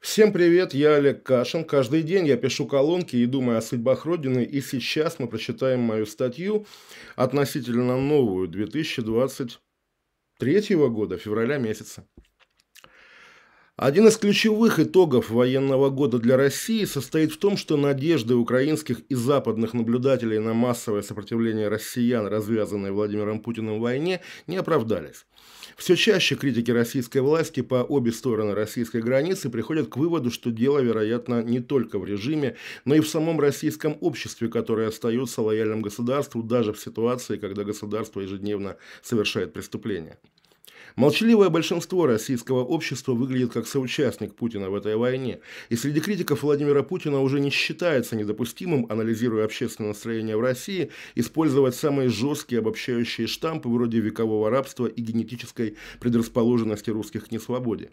Всем привет, я Олег Кашин. Каждый день я пишу колонки и думаю о судьбах Родины. И сейчас мы прочитаем мою статью относительно новую 2023 года, февраля месяца. Один из ключевых итогов военного года для России состоит в том, что надежды украинских и западных наблюдателей на массовое сопротивление россиян, развязанное Владимиром Путиным в войне, не оправдались. Все чаще критики российской власти по обе стороны российской границы приходят к выводу, что дело, вероятно, не только в режиме, но и в самом российском обществе, которое остается лояльным государству даже в ситуации, когда государство ежедневно совершает преступления. Молчаливое большинство российского общества выглядит как соучастник Путина в этой войне, и среди критиков Владимира Путина уже не считается недопустимым, анализируя общественное настроение в России, использовать самые жесткие обобщающие штампы вроде векового рабства и генетической предрасположенности русских к несвободе.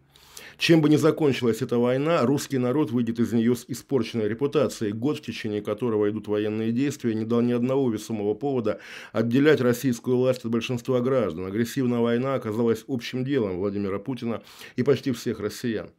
Чем бы ни закончилась эта война, русский народ выйдет из нее с испорченной репутацией. Год, в течение которого идут военные действия, не дал ни одного весомого повода отделять российскую власть от большинства граждан. Агрессивная война оказалась общим делом Владимира Путина и почти всех россиян.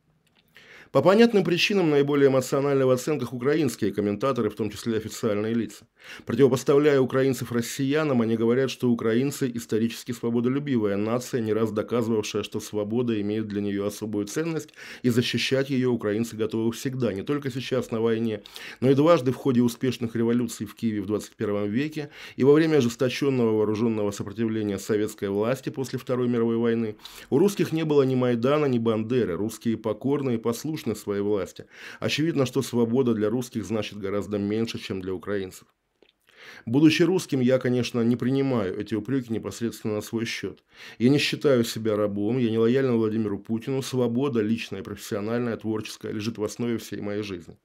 По понятным причинам наиболее эмоциональны в оценках украинские комментаторы, в том числе официальные лица. Противопоставляя украинцев россиянам, они говорят, что украинцы исторически свободолюбивая нация, не раз доказывавшая, что свобода имеет для нее особую ценность, и защищать ее украинцы готовы всегда, не только сейчас на войне, но и дважды в ходе успешных революций в Киеве в 21 веке и во время ожесточенного вооруженного сопротивления советской власти после Второй мировой войны. У русских не было ни Майдана, ни Бандеры. Русские покорные и послушные послушны своей власти. Очевидно, что свобода для русских значит гораздо меньше, чем для украинцев. Будучи русским, я, конечно, не принимаю эти упреки непосредственно на свой счет. Я не считаю себя рабом, я не лоялен Владимиру Путину. Свобода личная, профессиональная, творческая лежит в основе всей моей жизни.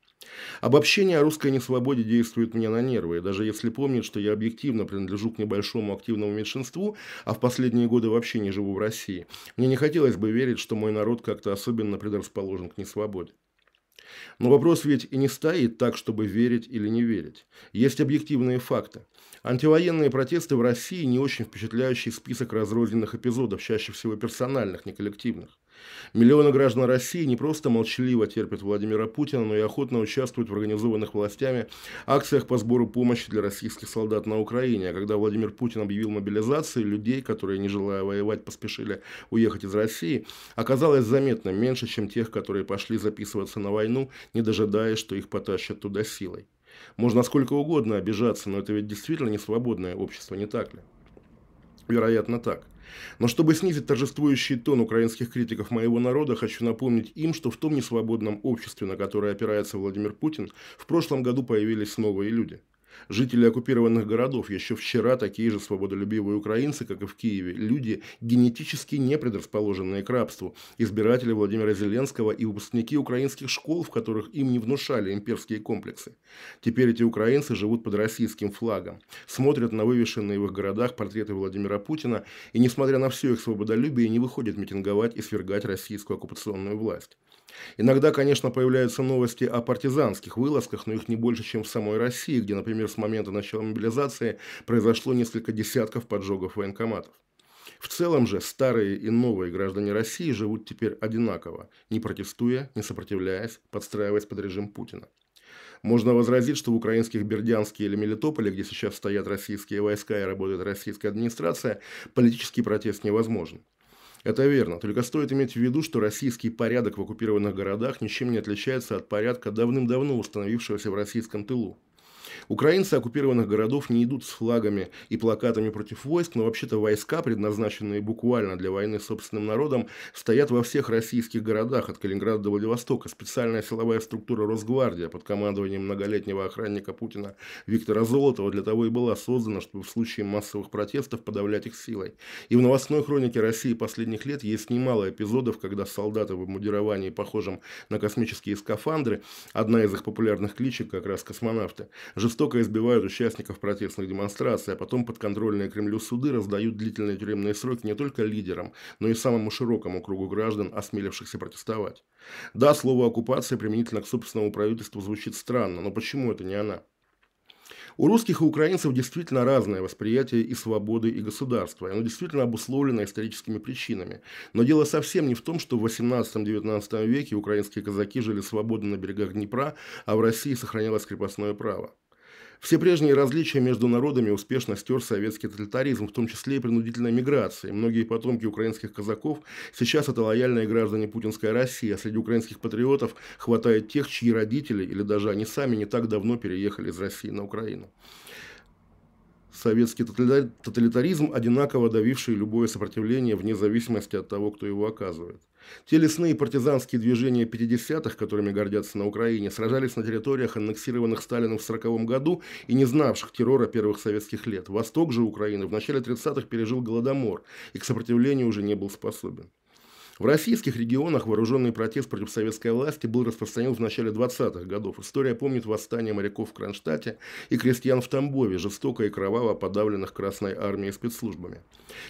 Обобщение о русской несвободе действует мне на нервы, и даже если помнит, что я объективно принадлежу к небольшому активному меньшинству, а в последние годы вообще не живу в России, мне не хотелось бы верить, что мой народ как-то особенно предрасположен к несвободе. Но вопрос ведь и не стоит так, чтобы верить или не верить. Есть объективные факты. Антивоенные протесты в России не очень впечатляющий список разрозненных эпизодов, чаще всего персональных, не коллективных. Миллионы граждан России не просто молчаливо терпят Владимира Путина, но и охотно участвуют в организованных властями акциях по сбору помощи для российских солдат на Украине. А когда Владимир Путин объявил мобилизацию, людей, которые, не желая воевать, поспешили уехать из России, оказалось заметно меньше, чем тех, которые пошли записываться на войну, не дожидаясь, что их потащат туда силой. Можно сколько угодно обижаться, но это ведь действительно не свободное общество, не так ли? Вероятно, так. Но чтобы снизить торжествующий тон украинских критиков моего народа, хочу напомнить им, что в том несвободном обществе, на которое опирается Владимир Путин, в прошлом году появились новые люди – Жители оккупированных городов еще вчера такие же свободолюбивые украинцы, как и в Киеве. Люди, генетически не предрасположенные к рабству. Избиратели Владимира Зеленского и выпускники украинских школ, в которых им не внушали имперские комплексы. Теперь эти украинцы живут под российским флагом. Смотрят на вывешенные в их городах портреты Владимира Путина и, несмотря на все их свободолюбие, не выходят митинговать и свергать российскую оккупационную власть. Иногда, конечно, появляются новости о партизанских вылазках, но их не больше, чем в самой России, где, например, с момента начала мобилизации произошло несколько десятков поджогов военкоматов. В целом же старые и новые граждане России живут теперь одинаково, не протестуя, не сопротивляясь, подстраиваясь под режим Путина. Можно возразить, что в украинских Бердянске или Мелитополе, где сейчас стоят российские войска и работает российская администрация, политический протест невозможен. Это верно, только стоит иметь в виду, что российский порядок в оккупированных городах ничем не отличается от порядка давным-давно установившегося в российском тылу. Украинцы оккупированных городов не идут с флагами и плакатами против войск, но вообще-то войска, предназначенные буквально для войны с собственным народом, стоят во всех российских городах от Калининграда до Владивостока. Специальная силовая структура Росгвардия под командованием многолетнего охранника Путина Виктора Золотова для того и была создана, чтобы в случае массовых протестов подавлять их силой. И в новостной хронике России последних лет есть немало эпизодов, когда солдаты в обмундировании, похожем на космические скафандры, одна из их популярных кличек как раз космонавты, же жестоко избивают участников протестных демонстраций, а потом подконтрольные Кремлю суды раздают длительные тюремные сроки не только лидерам, но и самому широкому кругу граждан, осмелившихся протестовать. Да, слово «оккупация» применительно к собственному правительству звучит странно, но почему это не она? У русских и украинцев действительно разное восприятие и свободы, и государства. И оно действительно обусловлено историческими причинами. Но дело совсем не в том, что в 18-19 веке украинские казаки жили свободно на берегах Днепра, а в России сохранялось крепостное право. Все прежние различия между народами успешно стер советский тоталитаризм, в том числе и принудительная миграция. Многие потомки украинских казаков сейчас это лояльные граждане путинской России, а среди украинских патриотов хватает тех, чьи родители или даже они сами не так давно переехали из России на Украину советский тоталитаризм, одинаково давивший любое сопротивление вне зависимости от того, кто его оказывает. Те лесные партизанские движения 50-х, которыми гордятся на Украине, сражались на территориях, аннексированных Сталином в 1940 году и не знавших террора первых советских лет. Восток же Украины в начале 30-х пережил Голодомор и к сопротивлению уже не был способен. В российских регионах вооруженный протест против советской власти был распространен в начале 20-х годов. История помнит восстание моряков в Кронштадте и крестьян в Тамбове, жестоко и кроваво подавленных Красной армией и спецслужбами.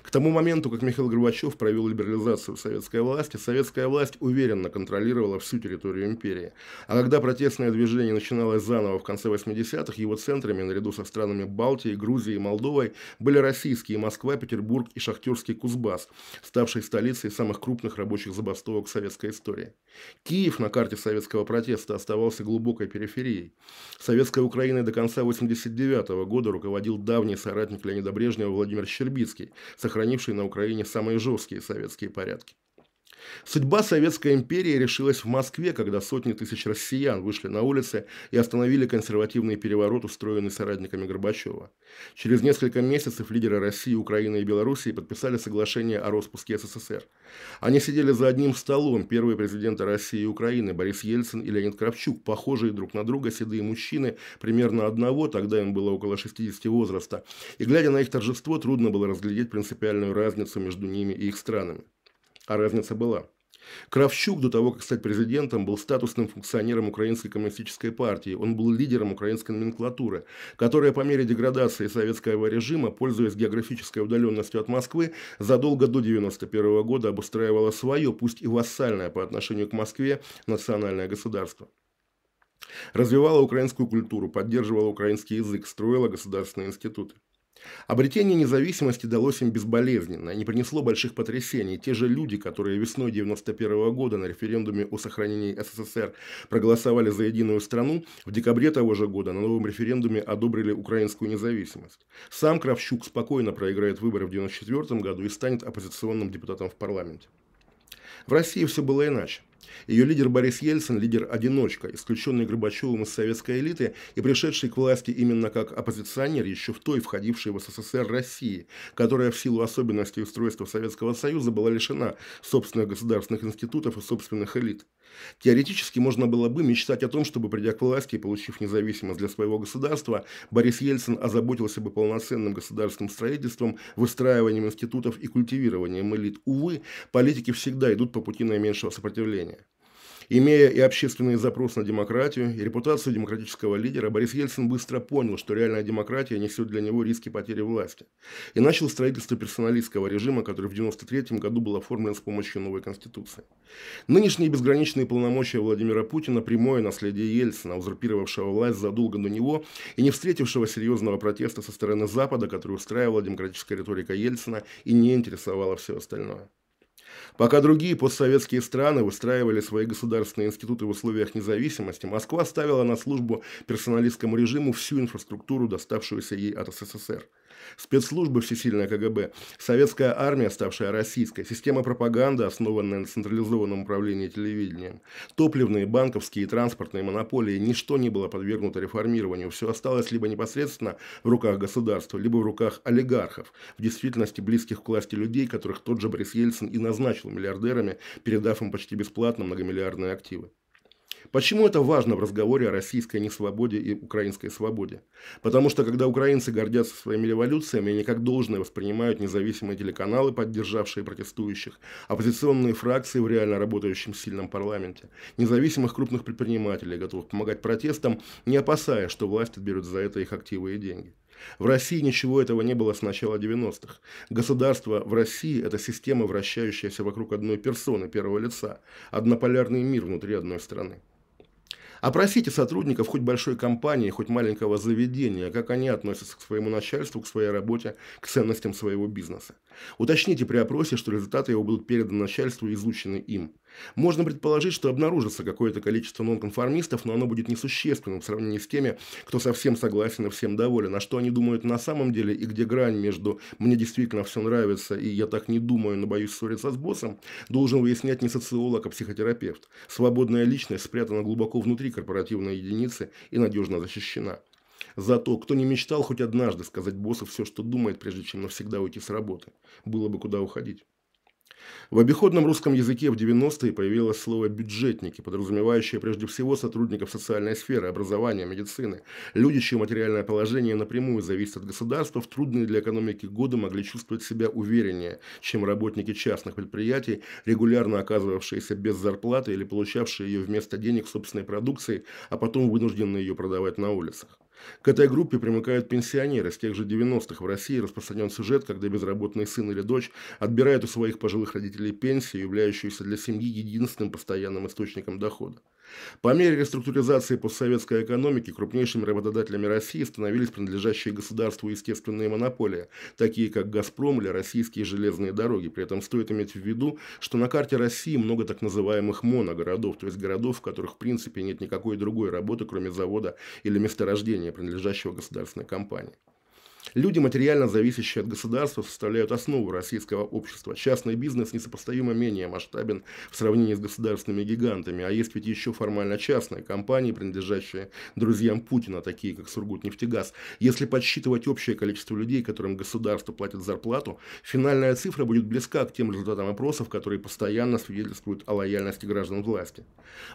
К тому моменту, как Михаил Горбачев провел либерализацию советской власти, советская власть уверенно контролировала всю территорию империи. А когда протестное движение начиналось заново в конце 80-х, его центрами, наряду со странами Балтии, Грузии и Молдовой, были российские Москва, Петербург и шахтерский Кузбасс, ставший столицей самых крупных крупнейших рабочих забастовок советской истории. Киев на карте советского протеста оставался глубокой периферией. Советская Украина до конца 1989 года руководил давний соратник Леонида Брежнева Владимир Щербицкий, сохранивший на Украине самые жесткие советские порядки. Судьба Советской империи решилась в Москве, когда сотни тысяч россиян вышли на улицы и остановили консервативный переворот, устроенный соратниками Горбачева. Через несколько месяцев лидеры России, Украины и Белоруссии подписали соглашение о распуске СССР. Они сидели за одним столом, первые президенты России и Украины, Борис Ельцин и Леонид Кравчук, похожие друг на друга седые мужчины, примерно одного, тогда им было около 60 возраста, и глядя на их торжество, трудно было разглядеть принципиальную разницу между ними и их странами. А разница была. Кравчук до того, как стать президентом, был статусным функционером Украинской коммунистической партии. Он был лидером украинской номенклатуры, которая по мере деградации советского режима, пользуясь географической удаленностью от Москвы, задолго до 1991 года обустраивала свое, пусть и вассальное по отношению к Москве, национальное государство. Развивала украинскую культуру, поддерживала украинский язык, строила государственные институты. Обретение независимости далось им безболезненно, не принесло больших потрясений. Те же люди, которые весной 1991 -го года на референдуме о сохранении СССР проголосовали за единую страну, в декабре того же года на новом референдуме одобрили украинскую независимость. Сам Кравчук спокойно проиграет выборы в 1994 году и станет оппозиционным депутатом в парламенте. В России все было иначе. Ее лидер Борис Ельцин – лидер-одиночка, исключенный Горбачевым из советской элиты и пришедший к власти именно как оппозиционер еще в той, входившей в СССР России, которая в силу особенностей устройства Советского Союза была лишена собственных государственных институтов и собственных элит. Теоретически можно было бы мечтать о том, чтобы, придя к власти и получив независимость для своего государства, Борис Ельцин озаботился бы полноценным государственным строительством, выстраиванием институтов и культивированием элит. Увы, политики всегда идут по пути наименьшего сопротивления. Имея и общественный запрос на демократию, и репутацию демократического лидера, Борис Ельцин быстро понял, что реальная демократия несет для него риски потери власти. И начал строительство персоналистского режима, который в 1993 году был оформлен с помощью новой конституции. Нынешние безграничные полномочия Владимира Путина – прямое наследие Ельцина, узурпировавшего власть задолго до него и не встретившего серьезного протеста со стороны Запада, который устраивала демократическая риторика Ельцина и не интересовала все остальное. Пока другие постсоветские страны выстраивали свои государственные институты в условиях независимости, Москва ставила на службу персоналистскому режиму всю инфраструктуру, доставшуюся ей от СССР – спецслужбы всесильная КГБ, советская армия, ставшая российской, система пропаганды, основанная на централизованном управлении телевидением, топливные, банковские и транспортные монополии, ничто не было подвергнуто реформированию, все осталось либо непосредственно в руках государства, либо в руках олигархов, в действительности близких к власти людей, которых тот же Борис Ельцин и назначил миллиардерами, передав им почти бесплатно многомиллиардные активы. Почему это важно в разговоре о российской несвободе и украинской свободе? Потому что когда украинцы гордятся своими революциями, они как должное воспринимают независимые телеканалы, поддержавшие протестующих, оппозиционные фракции в реально работающем сильном парламенте, независимых крупных предпринимателей, готовых помогать протестам, не опасаясь, что власть отберет за это их активы и деньги. В России ничего этого не было с начала 90-х. Государство в России – это система, вращающаяся вокруг одной персоны, первого лица, однополярный мир внутри одной страны. Опросите а сотрудников хоть большой компании, хоть маленького заведения, как они относятся к своему начальству, к своей работе, к ценностям своего бизнеса. Уточните при опросе, что результаты его будут переданы начальству и изучены им. Можно предположить, что обнаружится какое-то количество нонконформистов, но оно будет несущественным в сравнении с теми, кто совсем согласен и всем доволен, а что они думают на самом деле и где грань между «мне действительно все нравится» и «я так не думаю, но боюсь ссориться с боссом», должен выяснять не социолог, а психотерапевт. Свободная личность спрятана глубоко внутри корпоративной единицы и надежно защищена. Зато кто не мечтал хоть однажды сказать боссу все, что думает, прежде чем навсегда уйти с работы, было бы куда уходить. В обиходном русском языке в 90-е появилось слово «бюджетники», подразумевающее прежде всего сотрудников социальной сферы, образования, медицины. Люди, чье материальное положение напрямую зависит от государства, в трудные для экономики годы могли чувствовать себя увереннее, чем работники частных предприятий, регулярно оказывавшиеся без зарплаты или получавшие ее вместо денег собственной продукции, а потом вынужденные ее продавать на улицах. К этой группе примыкают пенсионеры. С тех же 90-х в России распространен сюжет, когда безработный сын или дочь отбирает у своих пожилых родителей пенсию, являющуюся для семьи единственным постоянным источником дохода. По мере реструктуризации постсоветской экономики крупнейшими работодателями России становились принадлежащие государству естественные монополии, такие как «Газпром» или «Российские железные дороги». При этом стоит иметь в виду, что на карте России много так называемых моногородов, то есть городов, в которых в принципе нет никакой другой работы, кроме завода или месторождения, принадлежащего государственной компании. Люди, материально зависящие от государства, составляют основу российского общества. Частный бизнес несопоставимо менее масштабен в сравнении с государственными гигантами, а есть ведь еще формально частные компании, принадлежащие друзьям Путина, такие как Сургутнефтегаз. Если подсчитывать общее количество людей, которым государство платит зарплату, финальная цифра будет близка к тем результатам опросов, которые постоянно свидетельствуют о лояльности граждан власти.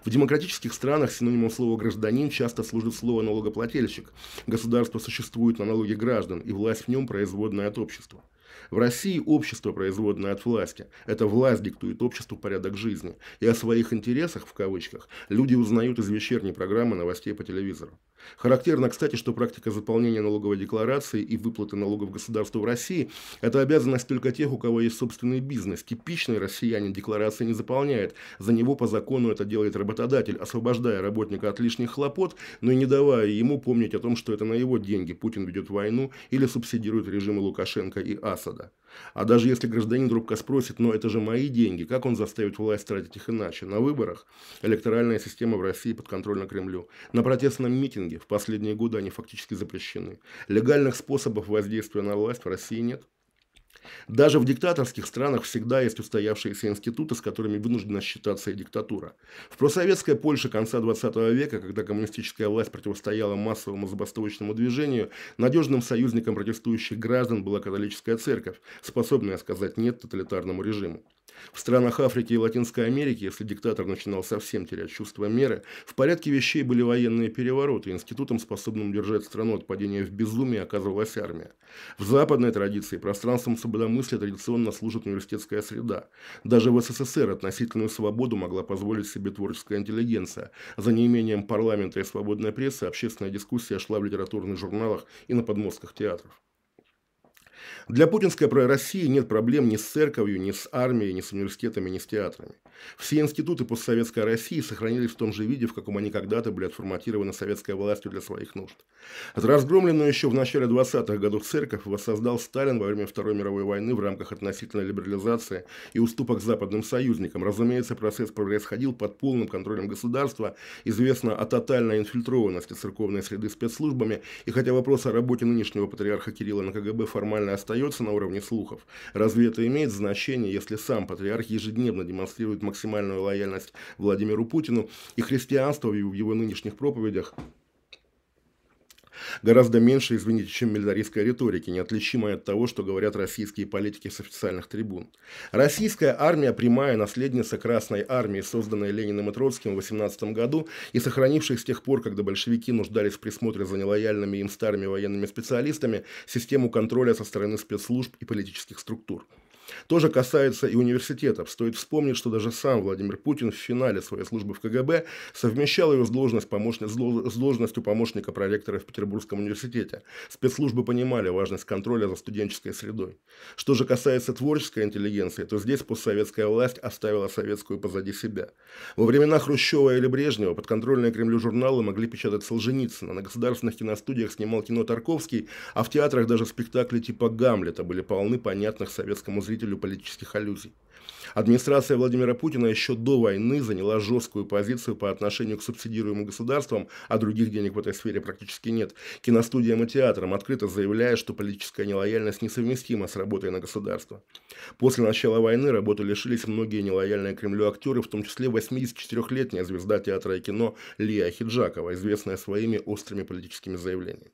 В демократических странах синонимом слова «гражданин» часто служит слово «налогоплательщик». Государство существует на налоги граждан, граждан и власть в нем производная от общества. В России общество производное от власти. Это власть диктует обществу порядок жизни. И о своих интересах, в кавычках, люди узнают из вечерней программы новостей по телевизору. Характерно, кстати, что практика заполнения налоговой декларации и выплаты налогов государству в России – это обязанность только тех, у кого есть собственный бизнес. Типичный россиянин декларации не заполняет. За него по закону это делает работодатель, освобождая работника от лишних хлопот, но и не давая ему помнить о том, что это на его деньги Путин ведет войну или субсидирует режимы Лукашенко и Асада. А даже если гражданин робко спросит, но это же мои деньги, как он заставит власть тратить их иначе? На выборах? Электоральная система в России подконтрольна Кремлю. На протестном митинге митинги. В последние годы они фактически запрещены. Легальных способов воздействия на власть в России нет. Даже в диктаторских странах всегда есть устоявшиеся институты, с которыми вынуждена считаться и диктатура. В просоветской Польше конца 20 века, когда коммунистическая власть противостояла массовому забастовочному движению, надежным союзником протестующих граждан была католическая церковь, способная сказать «нет» тоталитарному режиму. В странах Африки и Латинской Америки, если диктатор начинал совсем терять чувство меры, в порядке вещей были военные перевороты, институтом, способным держать страну от падения в безумие, оказывалась армия. В западной традиции пространством свободомыслия традиционно служит университетская среда. Даже в СССР относительную свободу могла позволить себе творческая интеллигенция. За неимением парламента и свободной прессы общественная дискуссия шла в литературных журналах и на подмостках театров. Для путинской пророссии нет проблем ни с церковью, ни с армией, ни с университетами, ни с театрами. Все институты постсоветской России сохранились в том же виде, в каком они когда-то были отформатированы советской властью для своих нужд. разгромленную еще в начале 20-х годов церковь воссоздал Сталин во время Второй мировой войны в рамках относительной либерализации и уступок западным союзникам. Разумеется, процесс происходил под полным контролем государства, известно о тотальной инфильтрованности церковной среды спецслужбами, и хотя вопрос о работе нынешнего патриарха Кирилла на КГБ формально буквально остается на уровне слухов? Разве это имеет значение, если сам патриарх ежедневно демонстрирует максимальную лояльность Владимиру Путину и христианство в его нынешних проповедях Гораздо меньше, извините, чем милитаристская риторика, неотличимая от того, что говорят российские политики с официальных трибун. Российская армия – прямая наследница Красной армии, созданной Лениным и Троцким в 18 году и сохранившей с тех пор, когда большевики нуждались в присмотре за нелояльными им старыми военными специалистами, систему контроля со стороны спецслужб и политических структур. Тоже касается и университетов. Стоит вспомнить, что даже сам Владимир Путин в финале своей службы в КГБ совмещал ее с, должность помощни... с должностью помощника проректора в Петербургском университете. Спецслужбы понимали важность контроля за студенческой средой. Что же касается творческой интеллигенции, то здесь постсоветская власть оставила советскую позади себя. Во времена Хрущева или Брежнева подконтрольные Кремлю журналы могли печатать Солженицына, на государственных киностудиях снимал кино Тарковский, а в театрах даже спектакли типа «Гамлета» были полны понятных советскому зрителю любителю политических аллюзий. Администрация Владимира Путина еще до войны заняла жесткую позицию по отношению к субсидируемым государствам, а других денег в этой сфере практически нет, киностудиям и театрам, открыто заявляя, что политическая нелояльность несовместима с работой на государство. После начала войны работы лишились многие нелояльные Кремлю актеры, в том числе 84-летняя звезда театра и кино Лия Хиджакова, известная своими острыми политическими заявлениями.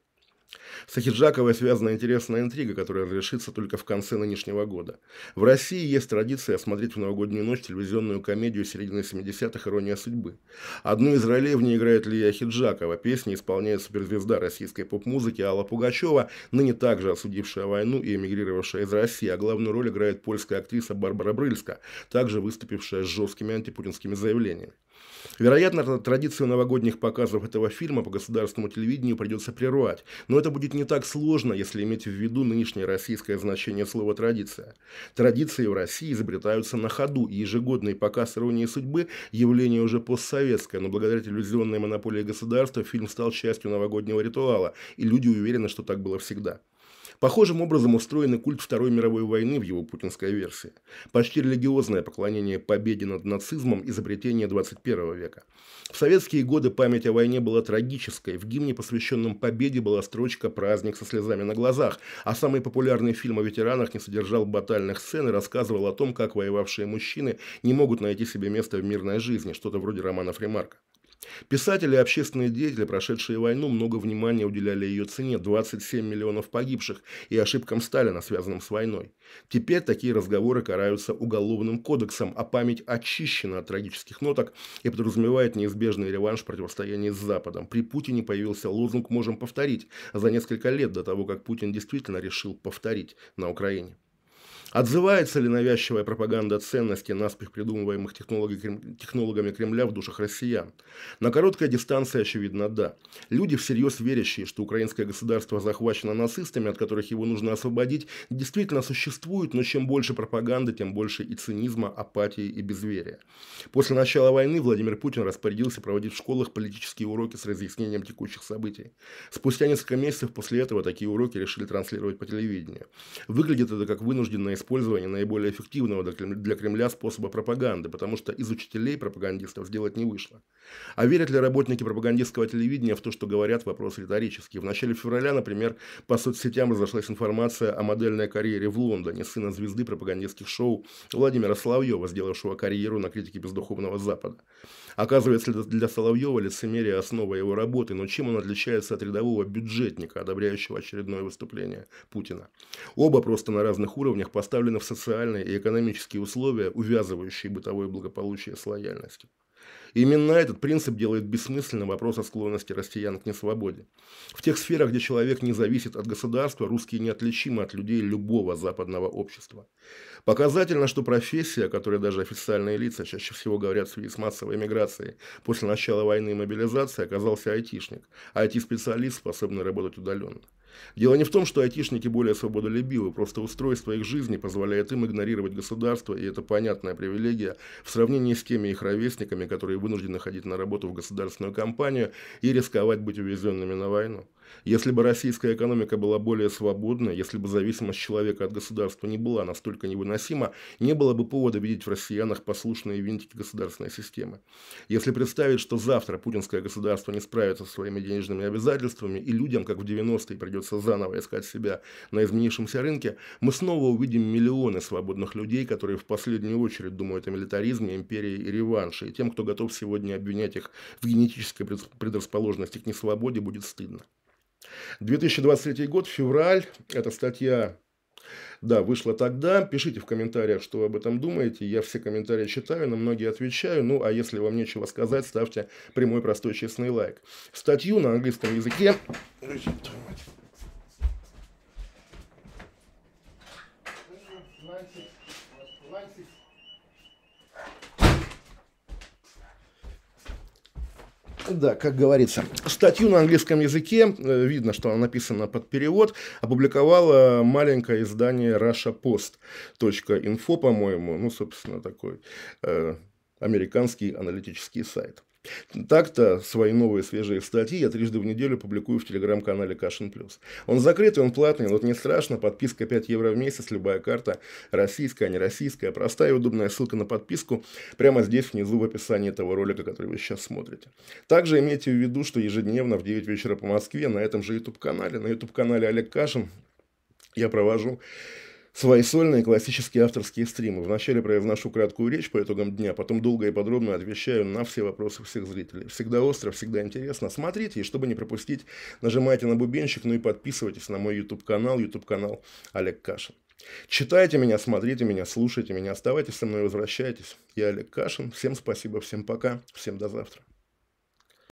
С Ахиджаковой связана интересная интрига, которая разрешится только в конце нынешнего года. В России есть традиция смотреть в новогоднюю ночь телевизионную комедию середины 70-х «Ирония судьбы». Одну из ролей в ней играет Лия Хиджакова, Песни исполняет суперзвезда российской поп-музыки Алла Пугачева, ныне также осудившая войну и эмигрировавшая из России, а главную роль играет польская актриса Барбара Брыльска, также выступившая с жесткими антипутинскими заявлениями. Вероятно, традицию новогодних показов этого фильма по государственному телевидению придется прервать, но это будет не так сложно, если иметь в виду нынешнее российское значение слова «традиция». Традиции в России изобретаются на ходу, и ежегодный показ «Иронии судьбы» – явление уже постсоветское, но благодаря телевизионной монополии государства фильм стал частью новогоднего ритуала, и люди уверены, что так было всегда. Похожим образом устроен и культ Второй мировой войны в его путинской версии. Почти религиозное поклонение победе над нацизмом – изобретение 21 века. В советские годы память о войне была трагической. В гимне, посвященном победе, была строчка «Праздник со слезами на глазах», а самый популярный фильм о ветеранах не содержал батальных сцен и рассказывал о том, как воевавшие мужчины не могут найти себе место в мирной жизни, что-то вроде романа Фримарка. Писатели и общественные деятели, прошедшие войну, много внимания уделяли ее цене – 27 миллионов погибших и ошибкам Сталина, связанным с войной. Теперь такие разговоры караются уголовным кодексом, а память очищена от трагических ноток и подразумевает неизбежный реванш противостояния с Западом. При Путине появился лозунг «Можем повторить» за несколько лет до того, как Путин действительно решил повторить на Украине. Отзывается ли навязчивая пропаганда ценности, наспех придумываемых технологами Кремля в душах россиян? На короткой дистанции, очевидно, да. Люди, всерьез верящие, что украинское государство захвачено нацистами, от которых его нужно освободить, действительно существуют, но чем больше пропаганды, тем больше и цинизма, апатии и безверия. После начала войны Владимир Путин распорядился проводить в школах политические уроки с разъяснением текущих событий. Спустя несколько месяцев после этого такие уроки решили транслировать по телевидению. Выглядит это как вынужденное использование наиболее эффективного для Кремля способа пропаганды, потому что из учителей пропагандистов сделать не вышло. А верят ли работники пропагандистского телевидения в то, что говорят, вопрос риторический. В начале февраля, например, по соцсетям разошлась информация о модельной карьере в Лондоне сына звезды пропагандистских шоу Владимира Славьева, сделавшего карьеру на критике бездуховного Запада. Оказывается, для Соловьева лицемерие – основа его работы, но чем он отличается от рядового бюджетника, одобряющего очередное выступление Путина? Оба просто на разных уровнях поставлены в социальные и экономические условия, увязывающие бытовое благополучие с лояльностью. Именно этот принцип делает бессмысленным вопрос о склонности россиян к несвободе. В тех сферах, где человек не зависит от государства, русские неотличимы от людей любого западного общества. Показательно, что профессия, о которой даже официальные лица чаще всего говорят в связи с массовой эмиграцией после начала войны и мобилизации, оказался айтишник, а IT-специалист, способный работать удаленно. Дело не в том, что айтишники более свободолюбивы, просто устройство их жизни позволяет им игнорировать государство, и это понятная привилегия в сравнении с теми их ровесниками, которые вынуждены ходить на работу в государственную компанию и рисковать быть увезенными на войну. Если бы российская экономика была более свободна, если бы зависимость человека от государства не была настолько невыносима, не было бы повода видеть в россиянах послушные винтики государственной системы. Если представить, что завтра путинское государство не справится со своими денежными обязательствами, и людям, как в 90-е, придется заново искать себя на изменившемся рынке, мы снова увидим миллионы свободных людей, которые в последнюю очередь думают о милитаризме, империи и реванше, и тем, кто готов сегодня обвинять их в генетической предрасположенности к несвободе, будет стыдно. 2023 год, февраль, эта статья да, вышла тогда. Пишите в комментариях, что вы об этом думаете. Я все комментарии читаю, на многие отвечаю. Ну, а если вам нечего сказать, ставьте прямой, простой, честный лайк. Статью на английском языке... Да, как говорится. Статью на английском языке, э, видно, что она написана под перевод, опубликовала маленькое издание russiapost.info, по-моему, ну, собственно, такой э, американский аналитический сайт. Так-то свои новые свежие статьи я трижды в неделю публикую в телеграм-канале Кашин Плюс. Он закрытый, он платный, но это не страшно. Подписка 5 евро в месяц, любая карта, российская, а не российская, простая и удобная ссылка на подписку прямо здесь внизу в описании этого ролика, который вы сейчас смотрите. Также имейте в виду, что ежедневно в 9 вечера по Москве на этом же YouTube-канале, на YouTube-канале Олег Кашин, я провожу свои сольные классические авторские стримы. Вначале произношу краткую речь по итогам дня, потом долго и подробно отвечаю на все вопросы всех зрителей. Всегда остро, всегда интересно. Смотрите, и чтобы не пропустить, нажимайте на бубенчик, ну и подписывайтесь на мой YouTube-канал, YouTube-канал Олег Кашин. Читайте меня, смотрите меня, слушайте меня, оставайтесь со мной, возвращайтесь. Я Олег Кашин. Всем спасибо, всем пока, всем до завтра.